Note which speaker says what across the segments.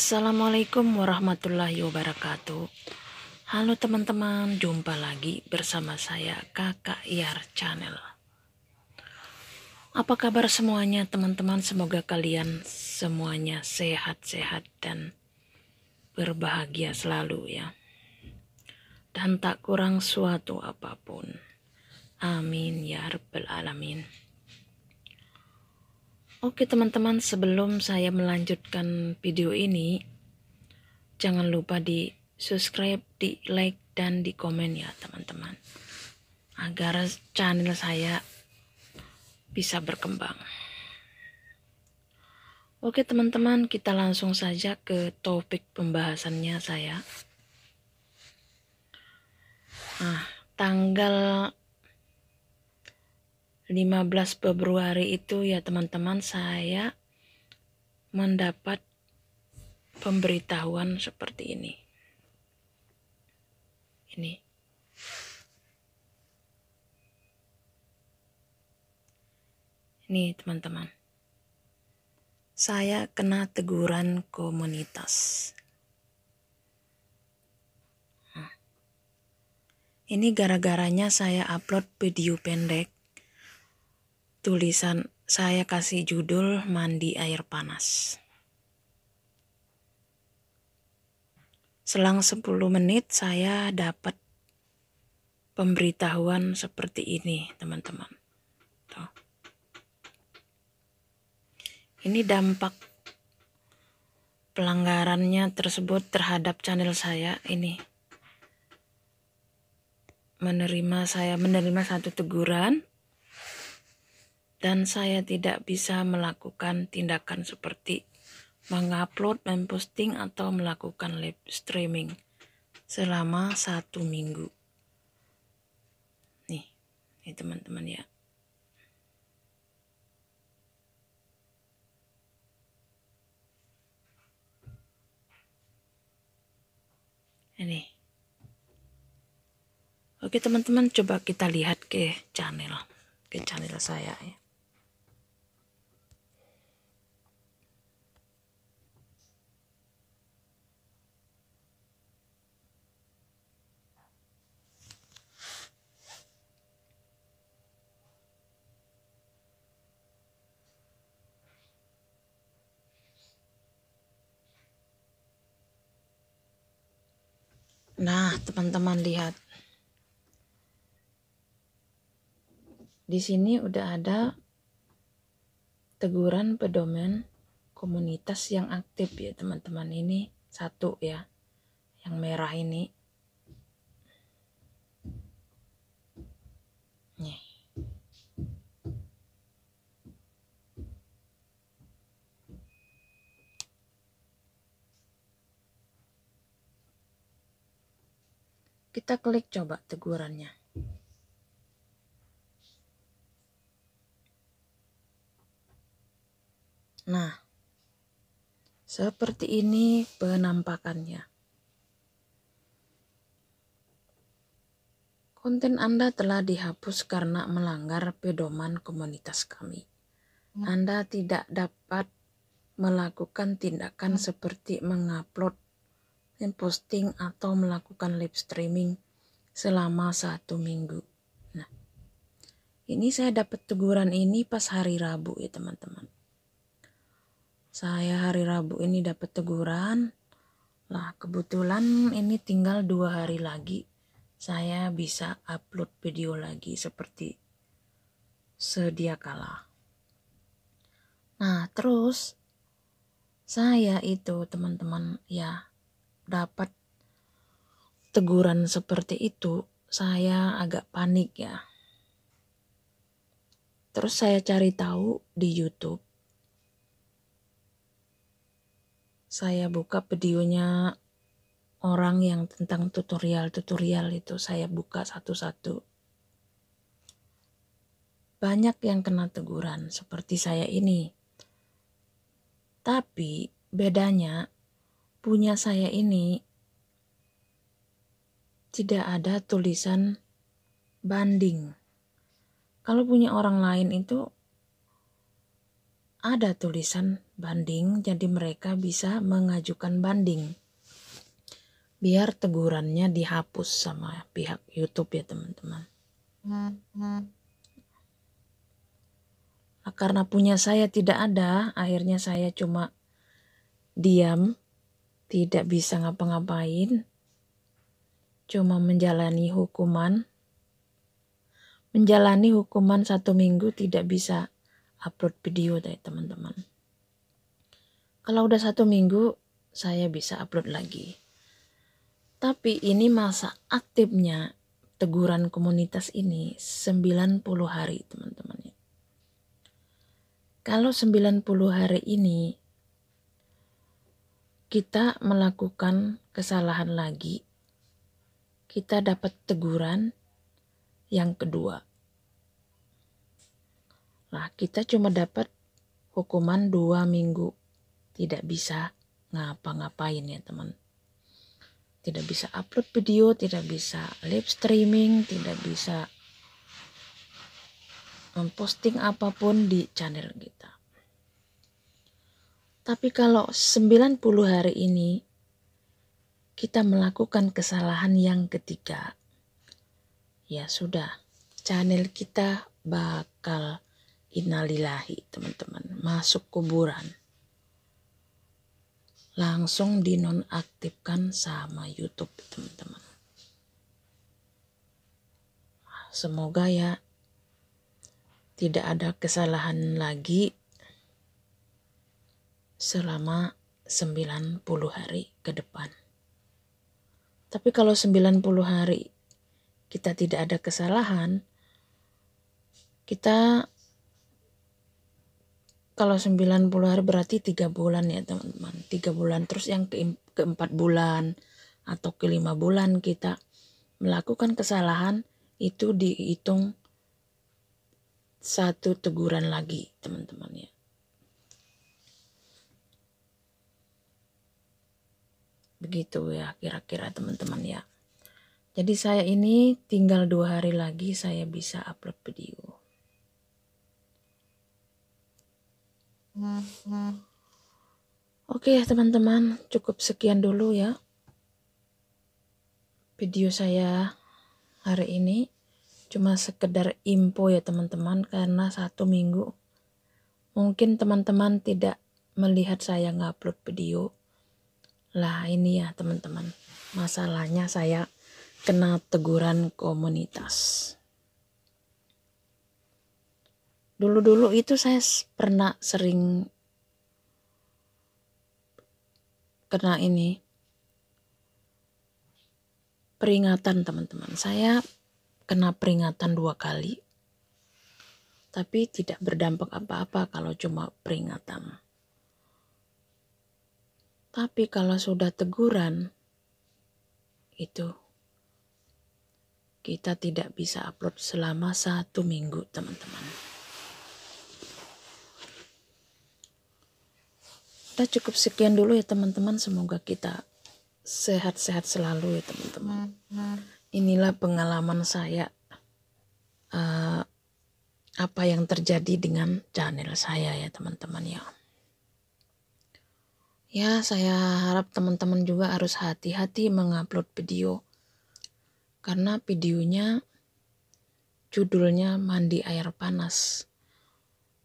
Speaker 1: Assalamualaikum warahmatullahi wabarakatuh Halo teman-teman, jumpa lagi bersama saya Kakak Yar Channel Apa kabar semuanya teman-teman? Semoga kalian semuanya sehat-sehat dan berbahagia selalu ya Dan tak kurang suatu apapun Amin ya Rabbal Alamin Oke teman-teman, sebelum saya melanjutkan video ini, jangan lupa di subscribe, di like, dan di komen ya teman-teman. Agar channel saya bisa berkembang. Oke teman-teman, kita langsung saja ke topik pembahasannya saya. Nah, tanggal 15 Februari itu ya teman-teman saya mendapat pemberitahuan seperti ini. Ini. Ini teman-teman. Saya kena teguran komunitas. Ini gara-garanya saya upload video pendek tulisan saya kasih judul mandi air panas. Selang 10 menit saya dapat pemberitahuan seperti ini, teman-teman. Ini dampak pelanggarannya tersebut terhadap channel saya ini. Menerima saya menerima satu teguran dan saya tidak bisa melakukan tindakan seperti mengupload, memposting, atau melakukan live streaming selama satu minggu. Nih, ini teman-teman ya. Ini. Oke teman-teman, coba kita lihat ke channel, ke channel saya ya. Nah, teman-teman lihat. Di sini udah ada teguran pedoman komunitas yang aktif ya teman-teman ini satu ya yang merah ini Kita klik coba tegurannya. Nah, seperti ini penampakannya. Konten Anda telah dihapus karena melanggar pedoman komunitas kami. Hmm. Anda tidak dapat melakukan tindakan hmm. seperti mengupload Posting atau melakukan live streaming selama satu minggu. Nah, ini saya dapat teguran ini pas hari Rabu ya teman-teman. Saya hari Rabu ini dapat teguran. Lah kebetulan ini tinggal dua hari lagi saya bisa upload video lagi seperti sedia kala. Nah terus saya itu teman-teman ya dapat teguran seperti itu, saya agak panik ya. Terus saya cari tahu di YouTube. Saya buka videonya orang yang tentang tutorial-tutorial itu saya buka satu-satu. Banyak yang kena teguran seperti saya ini. Tapi bedanya punya saya ini tidak ada tulisan banding. Kalau punya orang lain itu ada tulisan banding, jadi mereka bisa mengajukan banding. Biar tegurannya dihapus sama pihak YouTube ya teman-teman. karena punya saya tidak ada, akhirnya saya cuma diam tidak bisa ngapa-ngapain, cuma menjalani hukuman. Menjalani hukuman satu minggu tidak bisa upload video dari teman-teman. Kalau udah satu minggu, saya bisa upload lagi. Tapi ini masa aktifnya teguran komunitas ini 90 hari teman-teman. Kalau 90 hari ini kita melakukan kesalahan lagi, kita dapat teguran yang kedua. Nah, kita cuma dapat hukuman dua minggu. Tidak bisa ngapa-ngapain ya teman. Tidak bisa upload video, tidak bisa live streaming, tidak bisa memposting apapun di channel kita. Tapi kalau 90 hari ini kita melakukan kesalahan yang ketiga, ya sudah, channel kita bakal inalilahi teman-teman, masuk kuburan. Langsung dinonaktifkan sama YouTube teman-teman. Semoga ya tidak ada kesalahan lagi selama 90 hari ke depan. Tapi kalau 90 hari kita tidak ada kesalahan, kita kalau 90 hari berarti 3 bulan ya teman-teman. 3 bulan terus yang ke, keempat bulan atau kelima bulan kita melakukan kesalahan itu dihitung satu teguran lagi teman-teman ya. begitu ya kira-kira teman-teman ya jadi saya ini tinggal dua hari lagi saya bisa upload video Oke ya teman-teman, cukup sekian dulu ya video saya hari ini. Cuma sekedar info ya teman-teman, karena satu minggu mungkin teman-teman tidak melihat saya ngupload video. Lah ini ya teman-teman, masalahnya saya kena teguran komunitas. Dulu-dulu itu saya pernah sering kena ini peringatan teman-teman. Saya kena peringatan dua kali, tapi tidak berdampak apa-apa kalau cuma peringatan. Tapi kalau sudah teguran, itu kita tidak bisa upload selama satu minggu, teman-teman. Kita cukup sekian dulu ya, teman-teman. Semoga kita sehat-sehat selalu ya, teman-teman. Inilah pengalaman saya. Uh, apa yang terjadi dengan channel saya ya, teman-teman ya. Ya, saya harap teman-teman juga harus hati-hati mengupload video. Karena videonya judulnya mandi air panas.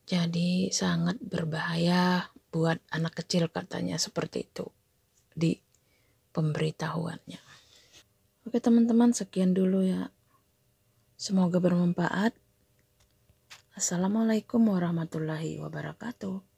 Speaker 1: Jadi sangat berbahaya buat anak kecil katanya seperti itu di pemberitahuannya. Oke teman-teman, sekian dulu ya. Semoga bermanfaat. Assalamualaikum warahmatullahi wabarakatuh.